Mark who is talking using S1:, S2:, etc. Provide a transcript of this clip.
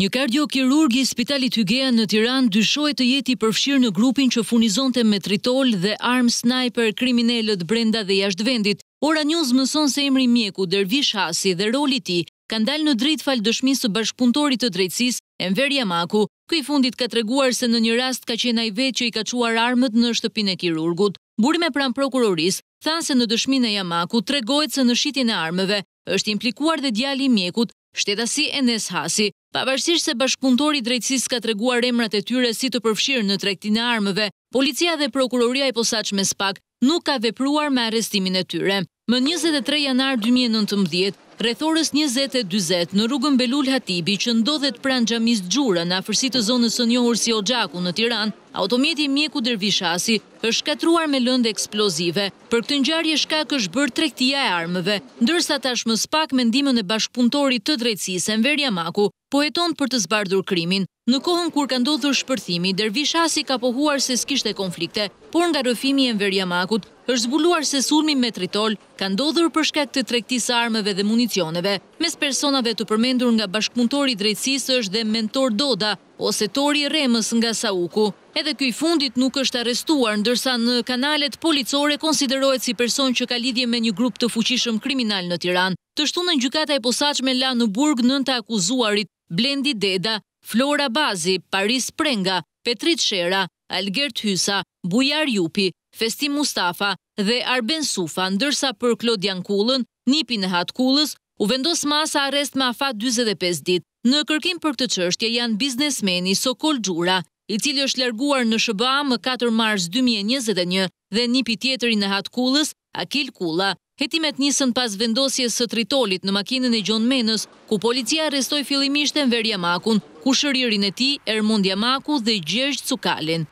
S1: Një kardiokirurg i Spitalit Hygeja në Tiran dyshoj të jeti përfshirë në grupin që funizonte me tritol dhe arm sniper kriminellët brenda dhe jashtë vendit. Ora njëz mëson se emri mjeku, dervish hasi dhe roli ti, kanë dalë në drejt falë dëshmisë bashkëpuntorit të drejtsis, Enver Jamaku, këj fundit ka të reguar se në një rast ka qena i vetë që i ka quar armët në shtëpin e kirurgut. Burime pranë prokuroris, thanë se në dëshmin e Jamaku tregojt se në shqitin e armëve, është implikuar dhe djali mjekut, shtetasi Enes Hasi, Pavarësisht se bashkëpuntori i drejtësisë ka treguar emrat e tyre si të përfshirë në tregtin e armëve, policia dhe prokuroria e posaçme SPAK nuk ka vepruar me arrestimin e tyre. Më 23 janar 2019, Rethores 20.20 në rrugën Belul Hatibi që ndodhet pran Gjamis Gjura në afërsit të zonës së njohur si Ojaku në Tiran, automjeti mjeku dërvishasi është katruar me lënde eksplozive, për këtë njarje shkak është bërë trektia e armëve, ndërsa tash më spak me ndimën e bashkëpuntori të drejtsisë e mverja maku, po e për të zbardur krimin. Në kohën kur ka ndodhur shpërthimi, Dervish Asi ka pohuar se s'kishte konflikte, por nga rëfimi e mverja makut, është zbuluar se sulmi me tritol ka ndodhur për shkak të trektis armëve dhe municioneve, mes personave të përmendur nga bashkëpuntori drejtsisë është dhe mentor Doda, ose tori Remës nga Sauku. Edhe këj fundit nuk është arestuar, ndërsa në kanalet policore konsiderohet si person që ka lidhje me një grup të fuqishëm kriminal në Tiran. Të shtunën gjukata e posaqme la në burg nën të akuzuarit, Blendi Deda, Flora Bazi, Paris Prenga, Petrit Shera, Algert Hysa, Bujar Jupi, Festi Mustafa dhe Arben Sufa, ndërsa për Klodian Kullën, Nipi në Hat Kullës, u vendos masa arrest ma afat 25 dit. Në kërkim për këtë qështje janë biznesmeni Sokol Gjura, i cilë është lerguar në Shëbëa më 4 mars 2021 dhe Nipi Tjetëri në Hat Kullës, Akil Kulla, Hetimet njësën pas vendosje së tritolit në makinën e Gjon menës, ku policia arrestoj fillimisht e në verja makun, ku shëririn e ti, Ermund Jamaku dhe Gjergj Cukalin.